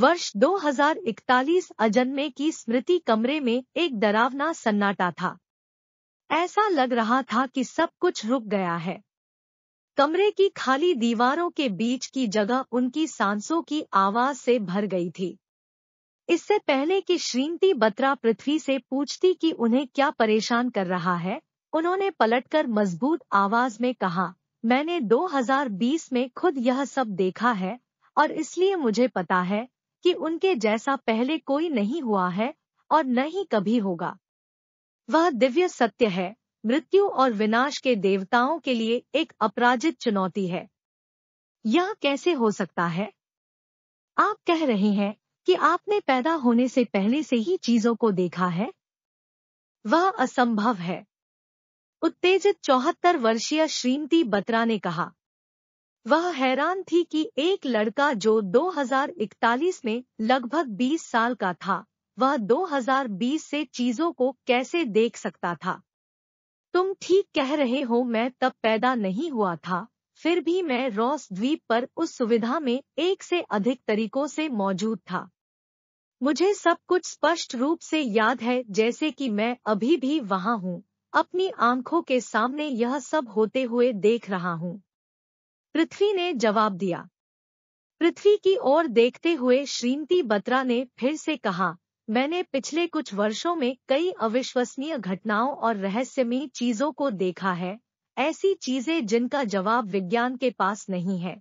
वर्ष 2041 अजन्मे की स्मृति कमरे में एक डरावना सन्नाटा था ऐसा लग रहा था कि सब कुछ रुक गया है कमरे की खाली दीवारों के बीच की जगह उनकी सांसों की आवाज से भर गई थी इससे पहले कि श्रीमती बत्रा पृथ्वी से पूछती कि उन्हें क्या परेशान कर रहा है उन्होंने पलटकर मजबूत आवाज में कहा मैंने 2020 में खुद यह सब देखा है और इसलिए मुझे पता है कि उनके जैसा पहले कोई नहीं हुआ है और न ही कभी होगा वह दिव्य सत्य है मृत्यु और विनाश के देवताओं के लिए एक अपराजित चुनौती है यह कैसे हो सकता है आप कह रहे हैं कि आपने पैदा होने से पहले से ही चीजों को देखा है वह असंभव है उत्तेजित चौहत्तर वर्षीय श्रीमती बत्रा ने कहा वह हैरान थी कि एक लड़का जो 2041 में लगभग 20 साल का था वह 2020 से चीजों को कैसे देख सकता था तुम ठीक कह रहे हो मैं तब पैदा नहीं हुआ था फिर भी मैं रॉस द्वीप पर उस सुविधा में एक से अधिक तरीकों से मौजूद था मुझे सब कुछ स्पष्ट रूप से याद है जैसे कि मैं अभी भी वहां हूं अपनी आंखों के सामने यह सब होते हुए देख रहा हूं पृथ्वी ने जवाब दिया पृथ्वी की ओर देखते हुए श्रीमती बत्रा ने फिर से कहा मैंने पिछले कुछ वर्षों में कई अविश्वसनीय घटनाओं और रहस्यमय चीजों को देखा है ऐसी चीजें जिनका जवाब विज्ञान के पास नहीं है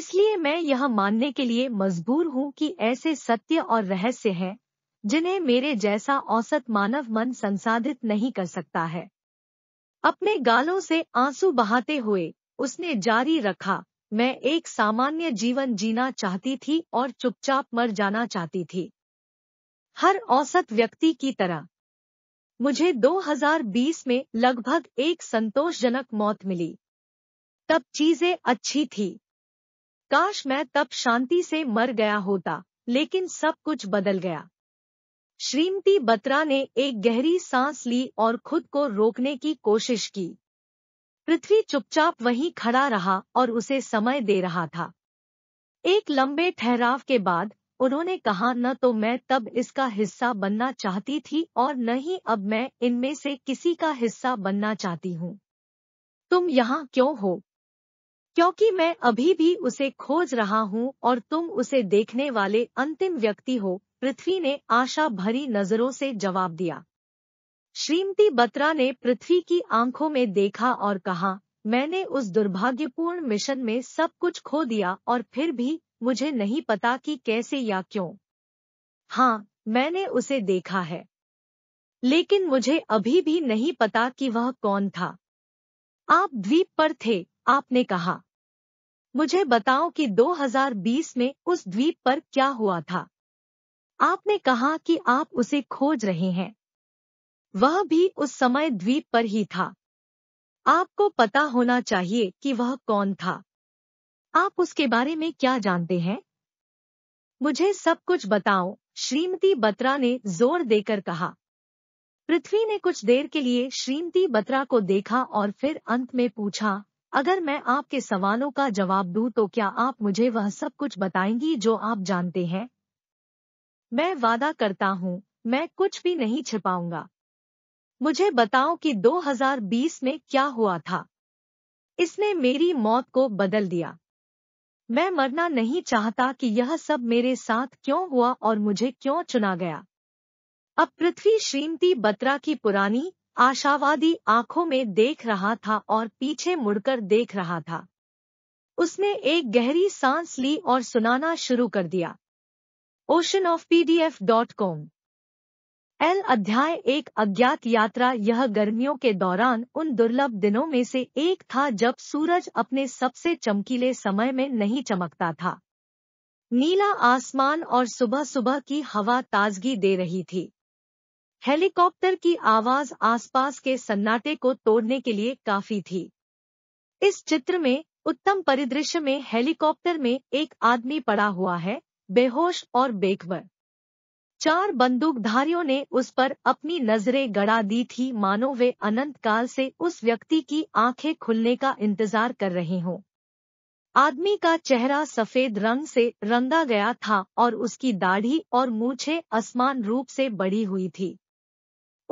इसलिए मैं यह मानने के लिए मजबूर हूं कि ऐसे सत्य और रहस्य हैं जिन्हें मेरे जैसा औसत मानव मन संसाधित नहीं कर सकता है अपने गालों से आंसू बहाते हुए उसने जारी रखा मैं एक सामान्य जीवन जीना चाहती थी और चुपचाप मर जाना चाहती थी हर औसत व्यक्ति की तरह मुझे 2020 में लगभग एक संतोषजनक मौत मिली तब चीजें अच्छी थी काश मैं तब शांति से मर गया होता लेकिन सब कुछ बदल गया श्रीमती बत्रा ने एक गहरी सांस ली और खुद को रोकने की कोशिश की पृथ्वी चुपचाप वहीं खड़ा रहा और उसे समय दे रहा था एक लंबे ठहराव के बाद उन्होंने कहा न तो मैं तब इसका हिस्सा बनना चाहती थी और न ही अब मैं इनमें से किसी का हिस्सा बनना चाहती हूँ तुम यहाँ क्यों हो क्योंकि मैं अभी भी उसे खोज रहा हूँ और तुम उसे देखने वाले अंतिम व्यक्ति हो पृथ्वी ने आशा भरी नजरों से जवाब दिया श्रीमती बत्रा ने पृथ्वी की आंखों में देखा और कहा मैंने उस दुर्भाग्यपूर्ण मिशन में सब कुछ खो दिया और फिर भी मुझे नहीं पता कि कैसे या क्यों हाँ मैंने उसे देखा है लेकिन मुझे अभी भी नहीं पता कि वह कौन था आप द्वीप पर थे आपने कहा मुझे बताओ कि 2020 में उस द्वीप पर क्या हुआ था आपने कहा कि आप उसे खोज रहे हैं वह भी उस समय द्वीप पर ही था आपको पता होना चाहिए कि वह कौन था आप उसके बारे में क्या जानते हैं मुझे सब कुछ बताओ श्रीमती बत्रा ने जोर देकर कहा पृथ्वी ने कुछ देर के लिए श्रीमती बत्रा को देखा और फिर अंत में पूछा अगर मैं आपके सवालों का जवाब दूं तो क्या आप मुझे वह सब कुछ बताएंगी जो आप जानते हैं मैं वादा करता हूं मैं कुछ भी नहीं छिपाऊंगा मुझे बताओ कि 2020 में क्या हुआ था इसने मेरी मौत को बदल दिया मैं मरना नहीं चाहता कि यह सब मेरे साथ क्यों हुआ और मुझे क्यों चुना गया अब पृथ्वी श्रीमती बत्रा की पुरानी आशावादी आंखों में देख रहा था और पीछे मुड़कर देख रहा था उसने एक गहरी सांस ली और सुनाना शुरू कर दिया ओशन ऑफ डॉट कॉम एल अध्याय एक अज्ञात यात्रा यह गर्मियों के दौरान उन दुर्लभ दिनों में से एक था जब सूरज अपने सबसे चमकीले समय में नहीं चमकता था नीला आसमान और सुबह सुबह की हवा ताजगी दे रही थी हेलीकॉप्टर की आवाज आसपास के सन्नाटे को तोड़ने के लिए काफी थी इस चित्र में उत्तम परिदृश्य में हेलीकॉप्टर में एक आदमी पड़ा हुआ है बेहोश और बेखबर चार बंदूकधारियों ने उस पर अपनी नजरें गड़ा दी थी मानो वे अनंत काल से उस व्यक्ति की आंखें खुलने का इंतजार कर रहे हों आदमी का चेहरा सफेद रंग से रंगा गया था और उसकी दाढ़ी और मूछे असमान रूप से बड़ी हुई थी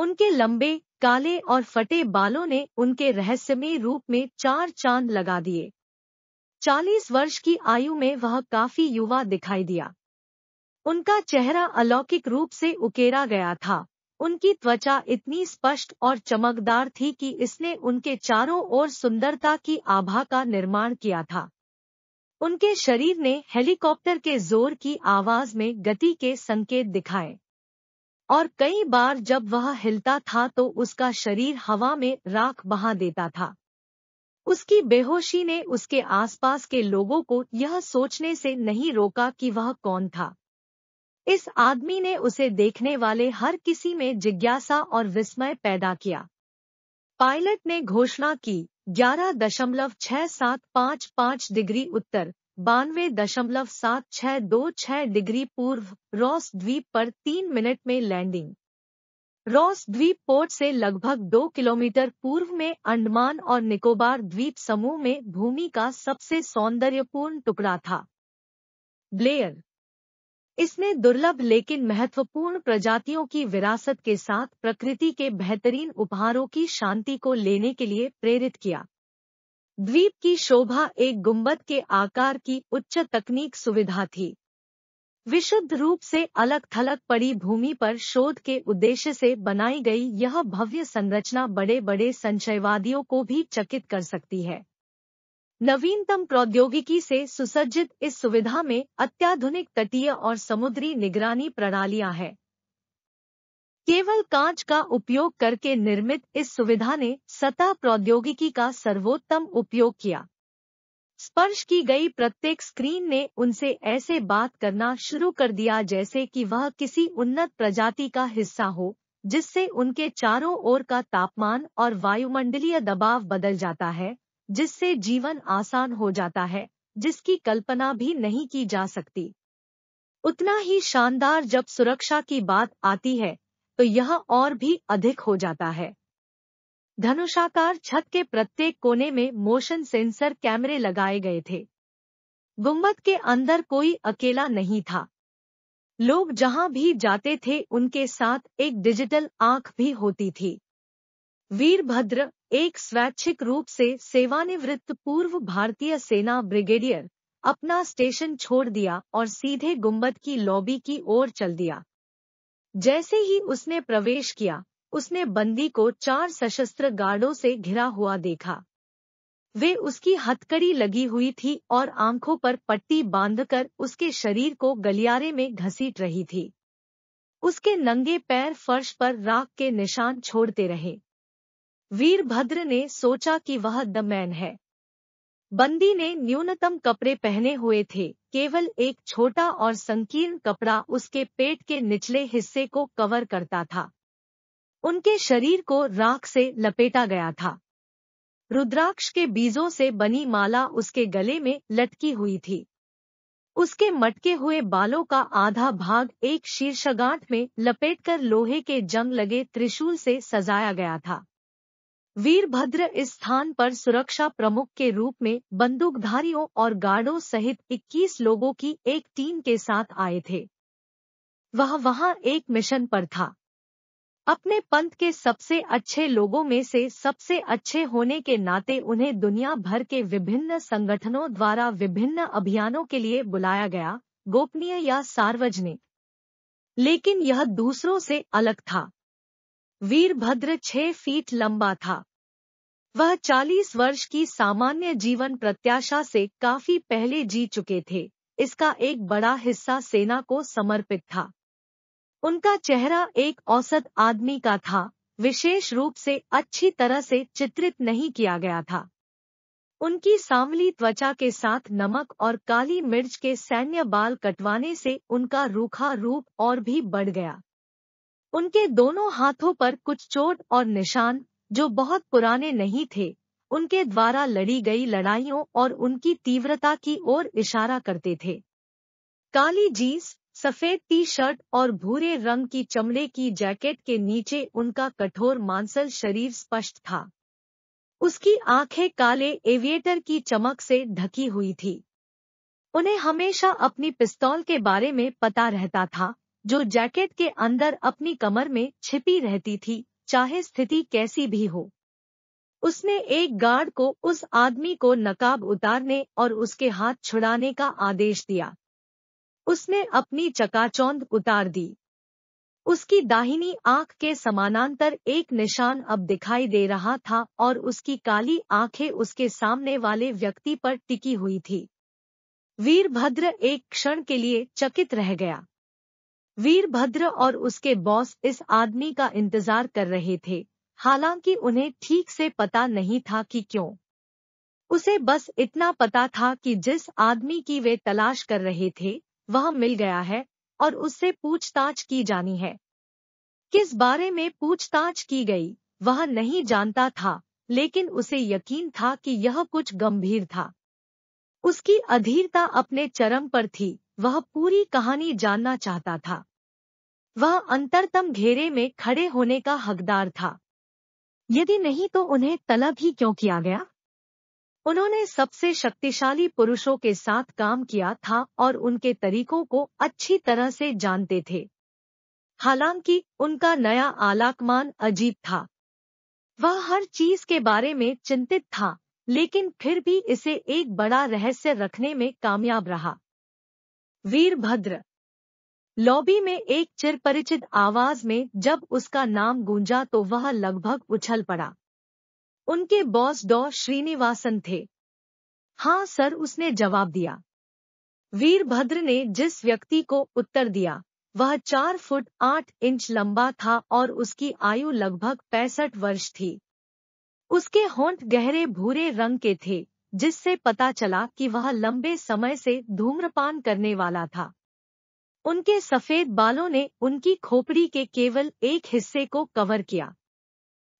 उनके लंबे काले और फटे बालों ने उनके रहस्यमय रूप में चार चांद लगा दिए चालीस वर्ष की आयु में वह काफी युवा दिखाई दिया उनका चेहरा अलौकिक रूप से उकेरा गया था उनकी त्वचा इतनी स्पष्ट और चमकदार थी कि इसने उनके चारों ओर सुंदरता की आभा का निर्माण किया था उनके शरीर ने हेलीकॉप्टर के जोर की आवाज में गति के संकेत दिखाए और कई बार जब वह हिलता था तो उसका शरीर हवा में राख बहा देता था उसकी बेहोशी ने उसके आसपास के लोगों को यह सोचने से नहीं रोका कि वह कौन था इस आदमी ने उसे देखने वाले हर किसी में जिज्ञासा और विस्मय पैदा किया पायलट ने घोषणा की ग्यारह दशमलव छह सात पाँच पाँच डिग्री उत्तर बानवे दशमलव सात छह दो छह डिग्री पूर्व रॉस द्वीप पर तीन मिनट में लैंडिंग रॉस द्वीप पोर्ट से लगभग दो किलोमीटर पूर्व में अंडमान और निकोबार द्वीप समूह में भूमि का सबसे सौंदर्यपूर्ण टुकड़ा था ब्लेयर इसमें दुर्लभ लेकिन महत्वपूर्ण प्रजातियों की विरासत के साथ प्रकृति के बेहतरीन उपहारों की शांति को लेने के लिए प्रेरित किया द्वीप की शोभा एक गुंबद के आकार की उच्च तकनीक सुविधा थी विशुद्ध रूप से अलग थलग पड़ी भूमि पर शोध के उद्देश्य से बनाई गई यह भव्य संरचना बड़े बड़े संचयवादियों को भी चकित कर सकती है नवीनतम प्रौद्योगिकी से सुसज्जित इस सुविधा में अत्याधुनिक तटीय और समुद्री निगरानी प्रणालियां हैं केवल कांच का उपयोग करके निर्मित इस सुविधा ने सतह प्रौद्योगिकी का सर्वोत्तम उपयोग किया स्पर्श की गई प्रत्येक स्क्रीन ने उनसे ऐसे बात करना शुरू कर दिया जैसे कि वह किसी उन्नत प्रजाति का हिस्सा हो जिससे उनके चारों ओर का तापमान और वायुमंडलीय दबाव बदल जाता है जिससे जीवन आसान हो जाता है जिसकी कल्पना भी नहीं की जा सकती उतना ही शानदार जब सुरक्षा की बात आती है तो यह और भी अधिक हो जाता है धनुषाकार छत के प्रत्येक कोने में मोशन सेंसर कैमरे लगाए गए थे गुम्बद के अंदर कोई अकेला नहीं था लोग जहां भी जाते थे उनके साथ एक डिजिटल आंख भी होती थी वीरभद्र एक स्वैच्छिक रूप से सेवानिवृत्त पूर्व भारतीय सेना ब्रिगेडियर अपना स्टेशन छोड़ दिया और सीधे गुंबद की लॉबी की ओर चल दिया जैसे ही उसने प्रवेश किया उसने बंदी को चार सशस्त्र गार्डों से घिरा हुआ देखा वे उसकी हथकड़ी लगी हुई थी और आंखों पर पट्टी बांधकर उसके शरीर को गलियारे में घसीट रही थी उसके नंगे पैर फर्श पर राख के निशान छोड़ते रहे वीरभद्र ने सोचा कि वह द मैन है बंदी ने न्यूनतम कपड़े पहने हुए थे केवल एक छोटा और संकीर्ण कपड़ा उसके पेट के निचले हिस्से को कवर करता था उनके शरीर को राख से लपेटा गया था रुद्राक्ष के बीजों से बनी माला उसके गले में लटकी हुई थी उसके मटके हुए बालों का आधा भाग एक शीर्षगांठ में लपेटकर लोहे के जंग लगे त्रिशूल से सजाया गया था वीरभद्र इस स्थान पर सुरक्षा प्रमुख के रूप में बंदूकधारियों और गार्डों सहित 21 लोगों की एक टीम के साथ आए थे वह वहां एक मिशन पर था अपने पंथ के सबसे अच्छे लोगों में से सबसे अच्छे होने के नाते उन्हें दुनिया भर के विभिन्न संगठनों द्वारा विभिन्न अभियानों के लिए बुलाया गया गोपनीय या सार्वजनिक लेकिन यह दूसरों से अलग था वीरभद्र छह फीट लंबा था वह चालीस वर्ष की सामान्य जीवन प्रत्याशा से काफी पहले जी चुके थे इसका एक बड़ा हिस्सा सेना को समर्पित था उनका चेहरा एक औसत आदमी का था विशेष रूप से अच्छी तरह से चित्रित नहीं किया गया था उनकी सांवली त्वचा के साथ नमक और काली मिर्च के सैन्य बाल कटवाने से उनका रूखा रूप और भी बढ़ गया उनके दोनों हाथों पर कुछ चोट और निशान जो बहुत पुराने नहीं थे उनके द्वारा लड़ी गई लड़ाइयों और उनकी तीव्रता की ओर इशारा करते थे काली जीन्स सफेद टी शर्ट और भूरे रंग की चमड़े की जैकेट के नीचे उनका कठोर मांसल शरीर स्पष्ट था उसकी आंखें काले एविएटर की चमक से ढकी हुई थी उन्हें हमेशा अपनी पिस्तौल के बारे में पता रहता था जो जैकेट के अंदर अपनी कमर में छिपी रहती थी चाहे स्थिति कैसी भी हो उसने एक गार्ड को उस आदमी को नकाब उतारने और उसके हाथ छुड़ाने का आदेश दिया उसने अपनी चकाचौंध उतार दी उसकी दाहिनी आंख के समानांतर एक निशान अब दिखाई दे रहा था और उसकी काली आंखें उसके सामने वाले व्यक्ति पर टिकी हुई थी वीरभद्र एक क्षण के लिए चकित रह गया वीरभद्र और उसके बॉस इस आदमी का इंतजार कर रहे थे हालांकि उन्हें ठीक से पता नहीं था कि क्यों उसे बस इतना पता था कि जिस आदमी की वे तलाश कर रहे थे वह मिल गया है और उससे पूछताछ की जानी है किस बारे में पूछताछ की गई वह नहीं जानता था लेकिन उसे यकीन था कि यह कुछ गंभीर था उसकी अधीरता अपने चरम पर थी वह पूरी कहानी जानना चाहता था वह अंतरतम घेरे में खड़े होने का हकदार था यदि नहीं तो उन्हें तलब ही क्यों किया गया उन्होंने सबसे शक्तिशाली पुरुषों के साथ काम किया था और उनके तरीकों को अच्छी तरह से जानते थे हालांकि उनका नया आलाकमान अजीब था वह हर चीज के बारे में चिंतित था लेकिन फिर भी इसे एक बड़ा रहस्य रखने में कामयाब रहा वीरभद्र लॉबी में एक चिरपरिचित आवाज में जब उसका नाम गूंजा तो वह लगभग उछल पड़ा उनके बॉस डॉ श्रीनिवासन थे हाँ सर उसने जवाब दिया वीरभद्र ने जिस व्यक्ति को उत्तर दिया वह चार फुट आठ इंच लंबा था और उसकी आयु लगभग पैंसठ वर्ष थी उसके होंठ गहरे भूरे रंग के थे जिससे पता चला कि वह लंबे समय से धूम्रपान करने वाला था उनके सफेद बालों ने उनकी खोपड़ी के केवल एक हिस्से को कवर किया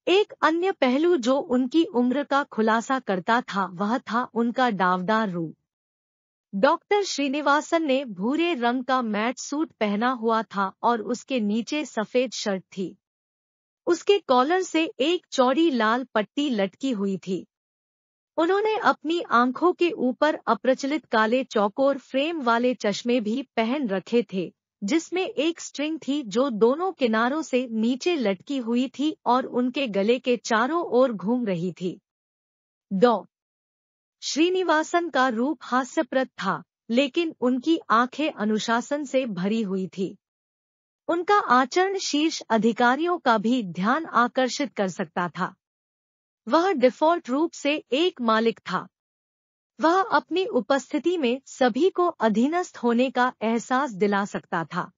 एक अन्य पहलू जो उनकी उम्र का खुलासा करता था वह था उनका डावदार रूप डॉक्टर श्रीनिवासन ने भूरे रंग का मैट सूट पहना हुआ था और उसके नीचे सफेद शर्ट थी उसके कॉलर से एक चौड़ी लाल पट्टी लटकी हुई थी उन्होंने अपनी आंखों के ऊपर अप्रचलित काले चौकोर फ्रेम वाले चश्मे भी पहन रखे थे जिसमें एक स्ट्रिंग थी जो दोनों किनारों से नीचे लटकी हुई थी और उनके गले के चारों ओर घूम रही थी डॉ श्रीनिवासन का रूप हास्यप्रद था लेकिन उनकी आंखें अनुशासन से भरी हुई थी उनका आचरण शीर्ष अधिकारियों का भी ध्यान आकर्षित कर सकता था वह डिफॉल्ट रूप से एक मालिक था वह अपनी उपस्थिति में सभी को अधीनस्थ होने का एहसास दिला सकता था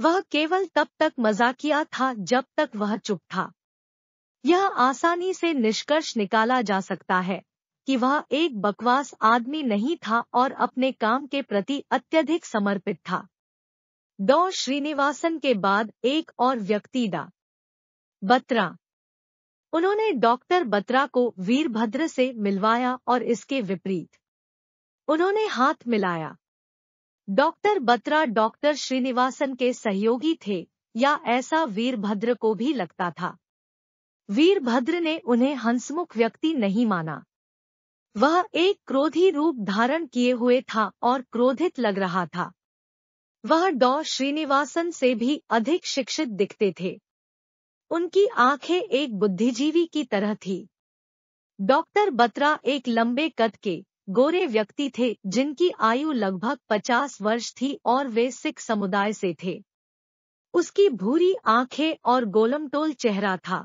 वह केवल तब तक मजाकिया था जब तक वह चुप था यह आसानी से निष्कर्ष निकाला जा सकता है कि वह एक बकवास आदमी नहीं था और अपने काम के प्रति अत्यधिक समर्पित था डॉ श्रीनिवासन के बाद एक और व्यक्ति डा बत्रा उन्होंने डॉक्टर बत्रा को वीरभद्र से मिलवाया और इसके विपरीत उन्होंने हाथ मिलाया डॉक्टर बत्रा डॉक्टर श्रीनिवासन के सहयोगी थे या ऐसा वीरभद्र को भी लगता था वीरभद्र ने उन्हें हंसमुख व्यक्ति नहीं माना वह एक क्रोधी रूप धारण किए हुए था और क्रोधित लग रहा था वह डॉ श्रीनिवासन से भी अधिक शिक्षित दिखते थे उनकी आंखें एक बुद्धिजीवी की तरह थी डॉक्टर बत्रा एक लंबे कद के गोरे व्यक्ति थे जिनकी आयु लगभग पचास वर्ष थी और वे सिख समुदाय से थे उसकी भूरी आंखें और गोलमटोल चेहरा था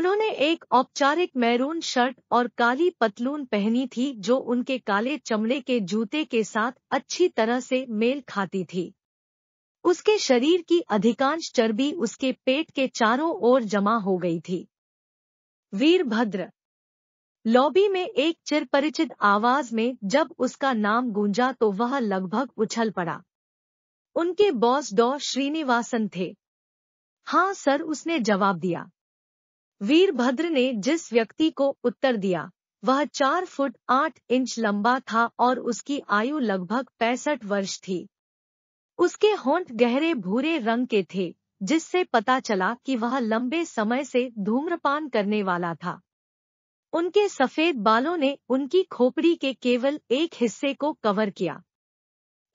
उन्होंने एक औपचारिक मैरून शर्ट और काली पतलून पहनी थी जो उनके काले चमड़े के जूते के साथ अच्छी तरह से मेल खाती थी उसके शरीर की अधिकांश चर्बी उसके पेट के चारों ओर जमा हो गई थी वीरभद्र लॉबी में एक चिरपरिचित आवाज में जब उसका नाम गूंजा तो वह लगभग उछल पड़ा उनके बॉस डॉ श्रीनिवासन थे हां सर उसने जवाब दिया वीरभद्र ने जिस व्यक्ति को उत्तर दिया वह चार फुट आठ इंच लंबा था और उसकी आयु लगभग पैंसठ वर्ष थी उसके होंठ गहरे भूरे रंग के थे जिससे पता चला कि वह लंबे समय से धूम्रपान करने वाला था उनके सफेद बालों ने उनकी खोपड़ी के केवल एक हिस्से को कवर किया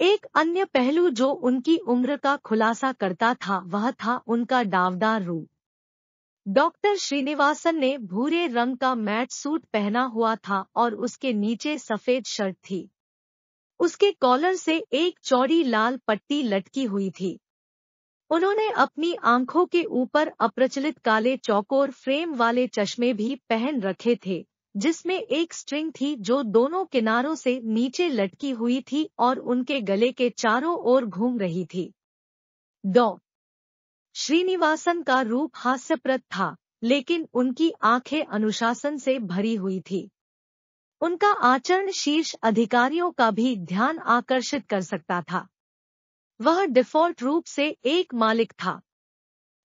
एक अन्य पहलू जो उनकी उम्र का खुलासा करता था वह था उनका डावदार रूप डॉक्टर श्रीनिवासन ने भूरे रंग का मैट सूट पहना हुआ था और उसके नीचे सफेद शर्ट थी उसके कॉलर से एक चौड़ी लाल पट्टी लटकी हुई थी उन्होंने अपनी आंखों के ऊपर अप्रचलित काले चौकोर फ्रेम वाले चश्मे भी पहन रखे थे जिसमें एक स्ट्रिंग थी जो दोनों किनारों से नीचे लटकी हुई थी और उनके गले के चारों ओर घूम रही थी डॉ श्रीनिवासन का रूप हास्यप्रद था लेकिन उनकी आंखें अनुशासन से भरी हुई थी उनका आचरण शीर्ष अधिकारियों का भी ध्यान आकर्षित कर सकता था वह डिफॉल्ट रूप से एक मालिक था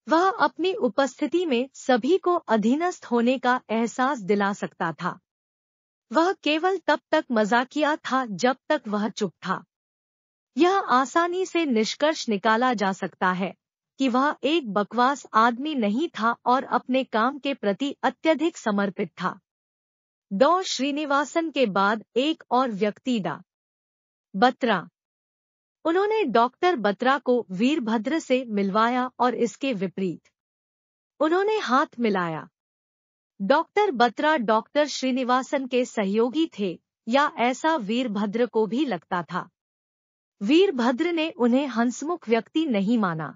वह अपनी उपस्थिति में सभी को अधीनस्थ होने का एहसास दिला सकता था वह केवल तब तक मजाकिया था जब तक वह चुप था यह आसानी से निष्कर्ष निकाला जा सकता है कि वह एक बकवास आदमी नहीं था और अपने काम के प्रति अत्यधिक समर्पित था डॉ श्रीनिवासन के बाद एक और व्यक्ति डा बत्रा उन्होंने डॉक्टर बत्रा को वीरभद्र से मिलवाया और इसके विपरीत उन्होंने हाथ मिलाया डॉक्टर बत्रा डॉक्टर श्रीनिवासन के सहयोगी थे या ऐसा वीरभद्र को भी लगता था वीरभद्र ने उन्हें हंसमुख व्यक्ति नहीं माना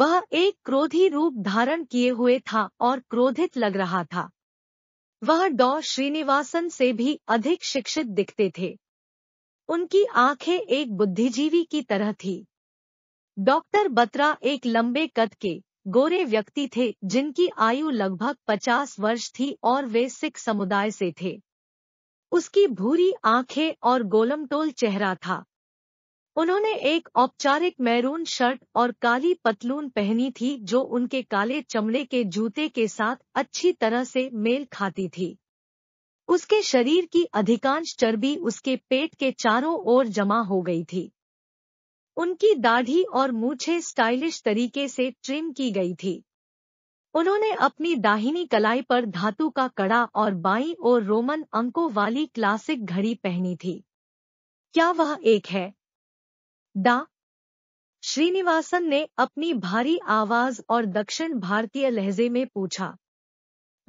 वह एक क्रोधी रूप धारण किए हुए था और क्रोधित लग रहा था वह डॉ श्रीनिवासन से भी अधिक शिक्षित दिखते थे उनकी आंखें एक बुद्धिजीवी की तरह थी डॉक्टर बत्रा एक लंबे कद के गोरे व्यक्ति थे जिनकी आयु लगभग पचास वर्ष थी और वे सिख समुदाय से थे उसकी भूरी आंखें और गोलमटोल चेहरा था उन्होंने एक औपचारिक मैरून शर्ट और काली पतलून पहनी थी जो उनके काले चमड़े के जूते के साथ अच्छी तरह से मेल खाती थी उसके शरीर की अधिकांश चर्बी उसके पेट के चारों ओर जमा हो गई थी उनकी दाढ़ी और मूछे स्टाइलिश तरीके से ट्रिम की गई थी उन्होंने अपनी दाहिनी कलाई पर धातु का कड़ा और बाईं ओर रोमन अंकों वाली क्लासिक घड़ी पहनी थी क्या वह एक है डा श्रीनिवासन ने अपनी भारी आवाज और दक्षिण भारतीय लहजे में पूछा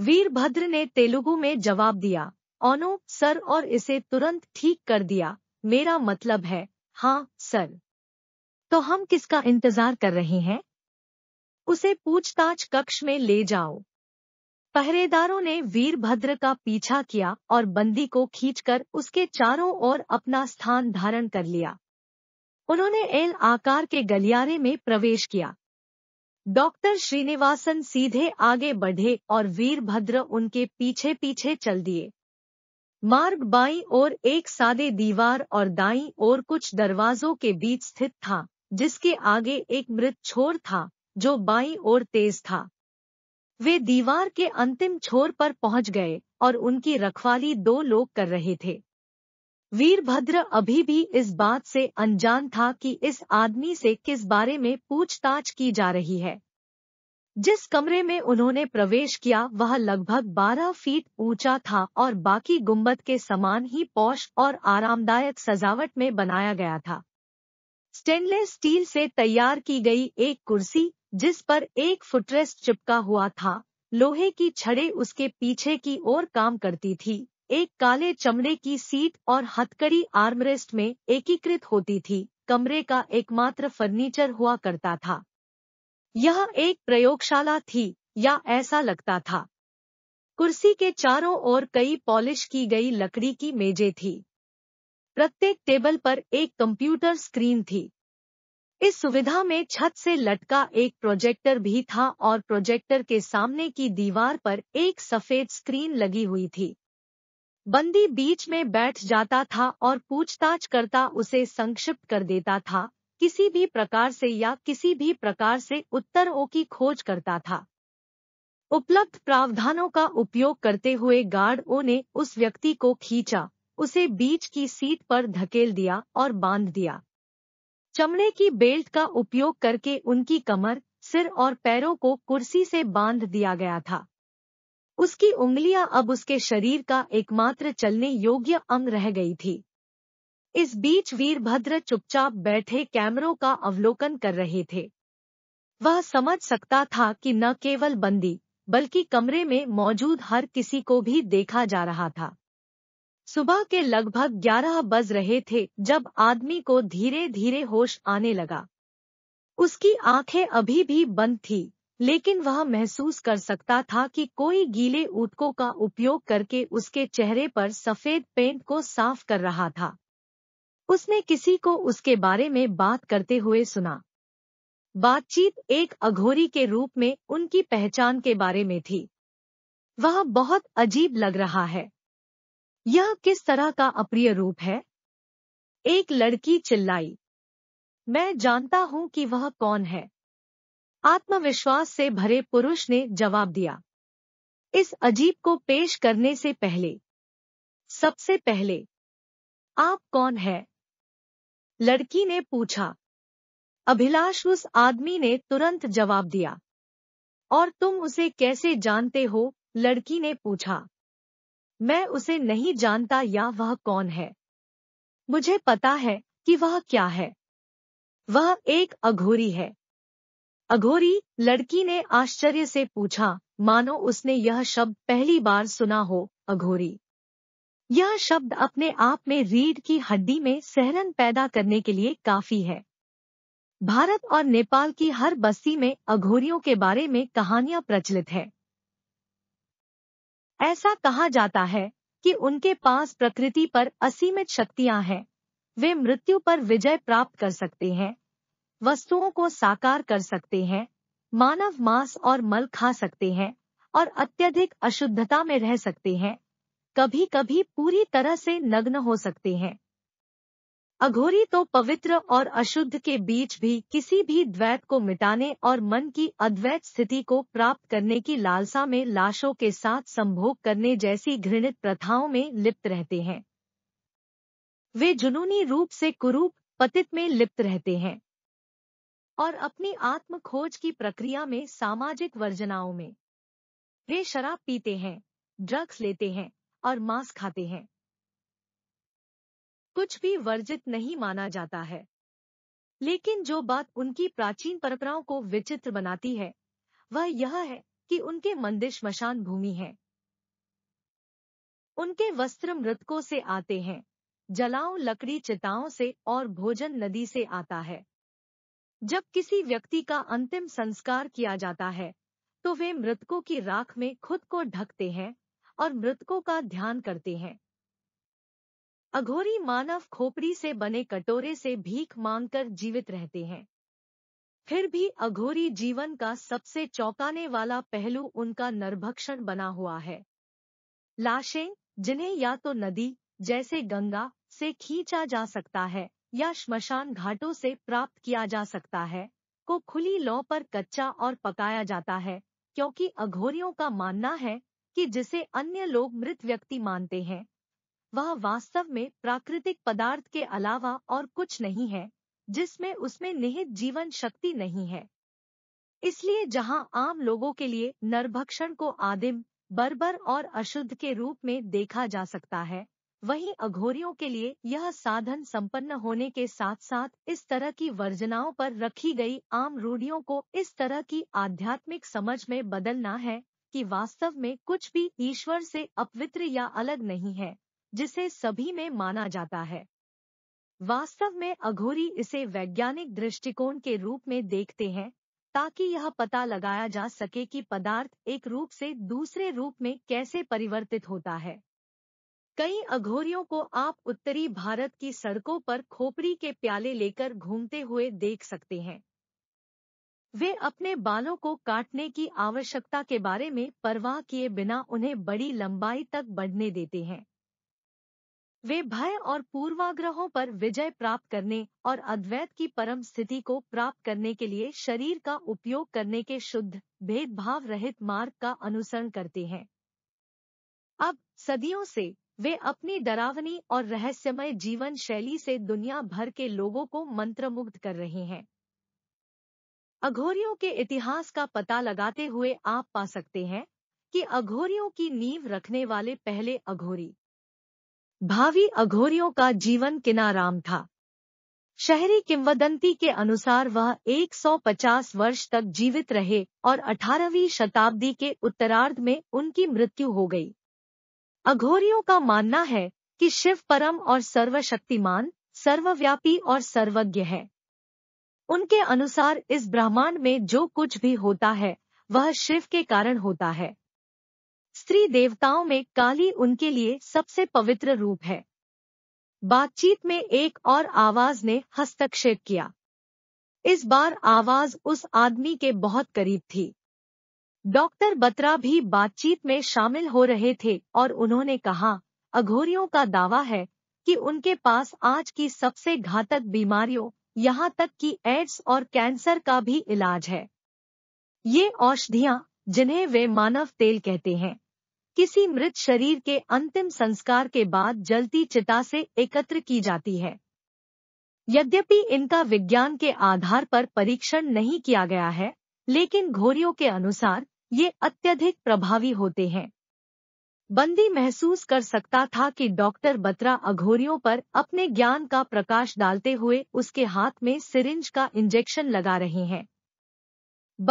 वीरभद्र ने तेलुगु में जवाब दिया ओनो सर और इसे तुरंत ठीक कर दिया मेरा मतलब है हाँ सर तो हम किसका इंतजार कर रहे हैं उसे पूछताछ कक्ष में ले जाओ पहरेदारों ने वीरभद्र का पीछा किया और बंदी को खींचकर उसके चारों ओर अपना स्थान धारण कर लिया उन्होंने एल आकार के गलियारे में प्रवेश किया डॉक्टर श्रीनिवासन सीधे आगे बढ़े और वीरभद्र उनके पीछे पीछे चल दिए मार्ग बाई और एक सादे दीवार और दाई और कुछ दरवाजों के बीच स्थित था जिसके आगे एक मृत छोर था जो बाई और तेज था वे दीवार के अंतिम छोर पर पहुंच गए और उनकी रखवाली दो लोग कर रहे थे वीरभद्र अभी भी इस बात से अनजान था कि इस आदमी से किस बारे में पूछताछ की जा रही है जिस कमरे में उन्होंने प्रवेश किया वह लगभग 12 फीट ऊंचा था और बाकी गुंबद के समान ही पौष और आरामदायक सजावट में बनाया गया था स्टेनलेस स्टील से तैयार की गई एक कुर्सी जिस पर एक फुटरेस्ट चिपका हुआ था लोहे की छड़े उसके पीछे की ओर काम करती थी एक काले चमड़े की सीट और हथकड़ी आर्मरेस्ट में एकीकृत होती थी कमरे का एकमात्र फर्नीचर हुआ करता था यह एक प्रयोगशाला थी या ऐसा लगता था कुर्सी के चारों ओर कई पॉलिश की गई लकड़ी की मेजें थी प्रत्येक टेबल पर एक कंप्यूटर स्क्रीन थी इस सुविधा में छत से लटका एक प्रोजेक्टर भी था और प्रोजेक्टर के सामने की दीवार पर एक सफेद स्क्रीन लगी हुई थी बंदी बीच में बैठ जाता था और पूछताछ करता उसे संक्षिप्त कर देता था किसी भी प्रकार से या किसी भी प्रकार से उत्तरों की खोज करता था उपलब्ध प्रावधानों का उपयोग करते हुए गार्ड ओ ने उस व्यक्ति को खींचा उसे बीच की सीट पर धकेल दिया और बांध दिया चमड़े की बेल्ट का उपयोग करके उनकी कमर सिर और पैरों को कुर्सी से बांध दिया गया था उसकी उंगलियां अब उसके शरीर का एकमात्र चलने योग्य अंग रह गई थी इस बीच वीरभद्र चुपचाप बैठे कैमरों का अवलोकन कर रहे थे वह समझ सकता था कि न केवल बंदी बल्कि कमरे में मौजूद हर किसी को भी देखा जा रहा था सुबह के लगभग ग्यारह बज रहे थे जब आदमी को धीरे धीरे होश आने लगा उसकी आंखें अभी भी बंद थी लेकिन वह महसूस कर सकता था कि कोई गीले ऊतकों का उपयोग करके उसके चेहरे पर सफेद पेंट को साफ कर रहा था उसने किसी को उसके बारे में बात करते हुए सुना बातचीत एक अघोरी के रूप में उनकी पहचान के बारे में थी वह बहुत अजीब लग रहा है यह किस तरह का अप्रिय रूप है एक लड़की चिल्लाई मैं जानता हूं कि वह कौन है आत्मविश्वास से भरे पुरुष ने जवाब दिया इस अजीब को पेश करने से पहले सबसे पहले आप कौन है लड़की ने पूछा अभिलाष उस आदमी ने तुरंत जवाब दिया और तुम उसे कैसे जानते हो लड़की ने पूछा मैं उसे नहीं जानता या वह कौन है मुझे पता है कि वह क्या है वह एक अघोरी है अघोरी लड़की ने आश्चर्य से पूछा मानो उसने यह शब्द पहली बार सुना हो अघोरी यह शब्द अपने आप में रीढ़ की हड्डी में सहरन पैदा करने के लिए काफी है भारत और नेपाल की हर बस्ती में अघोरियों के बारे में कहानियां प्रचलित है ऐसा कहा जाता है कि उनके पास प्रकृति पर असीमित शक्तियां हैं वे मृत्यु पर विजय प्राप्त कर सकते हैं वस्तुओं को साकार कर सकते हैं मानव मांस और मल खा सकते हैं और अत्यधिक अशुद्धता में रह सकते हैं कभी कभी पूरी तरह से नग्न हो सकते हैं अघोरी तो पवित्र और अशुद्ध के बीच भी किसी भी द्वैत को मिटाने और मन की अद्वैत स्थिति को प्राप्त करने की लालसा में लाशों के साथ संभोग करने जैसी घृणित प्रथाओं में लिप्त रहते हैं वे जुनूनी रूप से कुरूप पतित में लिप्त रहते हैं और अपनी आत्म खोज की प्रक्रिया में सामाजिक वर्जनाओं में वे शराब पीते हैं ड्रग्स लेते हैं और मांस खाते हैं कुछ भी वर्जित नहीं माना जाता है लेकिन जो बात उनकी प्राचीन परंपराओं को विचित्र बनाती है वह यह है कि उनके मंदिर शमशान भूमि है उनके वस्त्र मृतकों से आते हैं जलाओं लकड़ी चिताओं से और भोजन नदी से आता है जब किसी व्यक्ति का अंतिम संस्कार किया जाता है तो वे मृतकों की राख में खुद को ढकते हैं और मृतकों का ध्यान करते हैं अघोरी मानव खोपड़ी से बने कटोरे से भीख मांगकर जीवित रहते हैं फिर भी अघोरी जीवन का सबसे चौंकाने वाला पहलू उनका नरभक्षण बना हुआ है लाशें जिन्हें या तो नदी जैसे गंगा से खींचा जा सकता है या श्मशान घाटों से प्राप्त किया जा सकता है को खुली लौ पर कच्चा और पकाया जाता है क्योंकि अघोरियों का मानना है कि जिसे अन्य लोग मृत व्यक्ति मानते हैं वह वास्तव में प्राकृतिक पदार्थ के अलावा और कुछ नहीं है जिसमें उसमें निहित जीवन शक्ति नहीं है इसलिए जहां आम लोगों के लिए नरभक्षण को आदिम बर्बर और अशुद्ध के रूप में देखा जा सकता है वहीं अघोरियों के लिए यह साधन संपन्न होने के साथ साथ इस तरह की वर्जनाओं पर रखी गई आम रूढ़ियों को इस तरह की आध्यात्मिक समझ में बदलना है कि वास्तव में कुछ भी ईश्वर से अपवित्र या अलग नहीं है जिसे सभी में माना जाता है वास्तव में अघोरी इसे वैज्ञानिक दृष्टिकोण के रूप में देखते हैं ताकि यह पता लगाया जा सके कि पदार्थ एक रूप से दूसरे रूप में कैसे परिवर्तित होता है कई अघोरियों को आप उत्तरी भारत की सड़कों पर खोपरी के प्याले लेकर घूमते हुए देख सकते हैं वे अपने बालों को काटने की आवश्यकता के बारे में परवाह किए बिना उन्हें बड़ी लंबाई तक बढ़ने देते हैं वे भय और पूर्वाग्रहों पर विजय प्राप्त करने और अद्वैत की परम स्थिति को प्राप्त करने के लिए शरीर का उपयोग करने के शुद्ध भेदभाव रहित मार्ग का अनुसरण करते हैं अब सदियों से वे अपनी डरावनी और रहस्यमय जीवन शैली से दुनिया भर के लोगों को मंत्रमुग्ध कर रहे हैं अघोरियों के इतिहास का पता लगाते हुए आप पा सकते हैं कि अघोरियों की नींव रखने वाले पहले अघोरी भावी अघोरियों का जीवन किनाराम था शहरी किंवदंती के अनुसार वह 150 वर्ष तक जीवित रहे और 18वीं शताब्दी के उत्तरार्ध में उनकी मृत्यु हो गई अघोरियों का मानना है कि शिव परम और सर्वशक्तिमान सर्वव्यापी और सर्वज्ञ है उनके अनुसार इस ब्रह्मांड में जो कुछ भी होता है वह शिव के कारण होता है स्त्री देवताओं में काली उनके लिए सबसे पवित्र रूप है बातचीत में एक और आवाज ने हस्तक्षेप किया इस बार आवाज उस आदमी के बहुत करीब थी डॉक्टर बत्रा भी बातचीत में शामिल हो रहे थे और उन्होंने कहा अघोरियों का दावा है कि उनके पास आज की सबसे घातक बीमारियों यहां तक कि एड्स और कैंसर का भी इलाज है ये औषधियां जिन्हें वे मानव तेल कहते हैं किसी मृत शरीर के अंतिम संस्कार के बाद जलती चिता से एकत्र की जाती है यद्यपि इनका विज्ञान के आधार पर परीक्षण नहीं किया गया है लेकिन घोरियों के अनुसार ये अत्यधिक प्रभावी होते हैं बंदी महसूस कर सकता था कि डॉक्टर बत्रा अघोरियों पर अपने ज्ञान का प्रकाश डालते हुए उसके हाथ में सिरिंज का इंजेक्शन लगा रहे हैं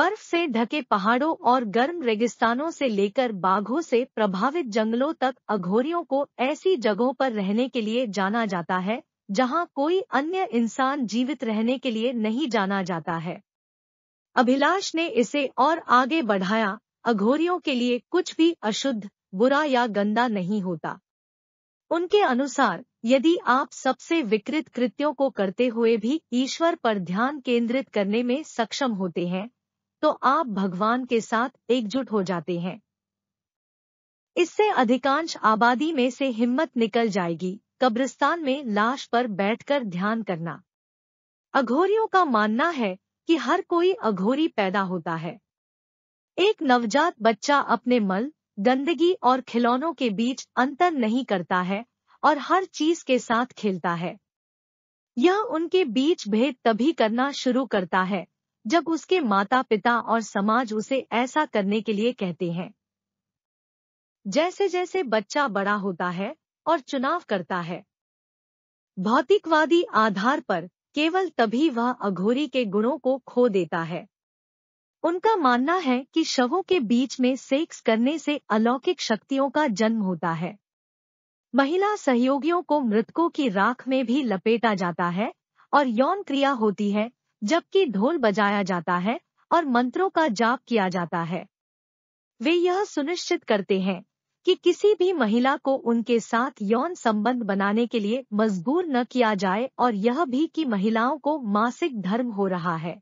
बर्फ से ढके पहाड़ों और गर्म रेगिस्तानों से लेकर बाघों से प्रभावित जंगलों तक अघोरियों को ऐसी जगहों पर रहने के लिए जाना जाता है जहां कोई अन्य इंसान जीवित रहने के लिए नहीं जाना जाता है अभिलाष ने इसे और आगे बढ़ाया अघोरियों के लिए कुछ भी अशुद्ध बुरा या गंदा नहीं होता उनके अनुसार यदि आप सबसे विकृत कृत्यों को करते हुए भी ईश्वर पर ध्यान केंद्रित करने में सक्षम होते हैं तो आप भगवान के साथ एकजुट हो जाते हैं इससे अधिकांश आबादी में से हिम्मत निकल जाएगी कब्रिस्तान में लाश पर बैठकर ध्यान करना अघोरियों का मानना है कि हर कोई अघोरी पैदा होता है एक नवजात बच्चा अपने मल गंदगी और खिलौनों के बीच अंतर नहीं करता है और हर चीज के साथ खेलता है यह उनके बीच भेद तभी करना शुरू करता है जब उसके माता पिता और समाज उसे ऐसा करने के लिए कहते हैं जैसे जैसे बच्चा बड़ा होता है और चुनाव करता है भौतिकवादी आधार पर केवल तभी वह अघोरी के गुणों को खो देता है उनका मानना है कि शवों के बीच में सेक्स करने से अलौकिक शक्तियों का जन्म होता है महिला सहयोगियों को मृतकों की राख में भी लपेटा जाता है और यौन क्रिया होती है जबकि ढोल बजाया जाता है और मंत्रों का जाप किया जाता है वे यह सुनिश्चित करते हैं कि किसी भी महिला को उनके साथ यौन संबंध बनाने के लिए मजबूर न किया जाए और यह भी कि महिलाओं को मासिक धर्म हो रहा है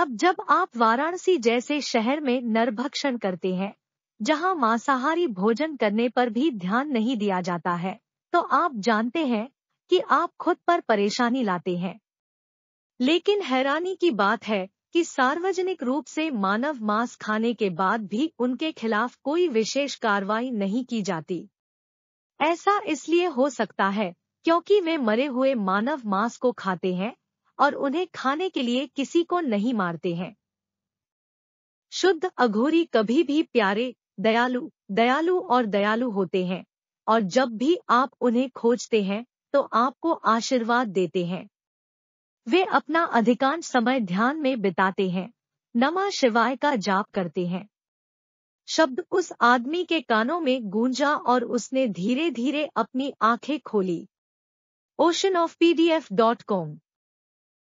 अब जब आप वाराणसी जैसे शहर में नरभक्षण करते हैं जहां मांसाहारी भोजन करने पर भी ध्यान नहीं दिया जाता है तो आप जानते हैं कि आप खुद पर परेशानी लाते हैं लेकिन हैरानी की बात है कि सार्वजनिक रूप से मानव मांस खाने के बाद भी उनके खिलाफ कोई विशेष कार्रवाई नहीं की जाती ऐसा इसलिए हो सकता है क्योंकि वे मरे हुए मानव मांस को खाते हैं और उन्हें खाने के लिए किसी को नहीं मारते हैं शुद्ध अघोरी कभी भी प्यारे दयालु दयालु और दयालु होते हैं और जब भी आप उन्हें खोजते हैं तो आपको आशीर्वाद देते हैं वे अपना अधिकांश समय ध्यान में बिताते हैं नमा शिवाय का जाप करते हैं शब्द उस आदमी के कानों में गूंजा और उसने धीरे धीरे अपनी आंखें खोली ओशन ऑफ डॉट कॉम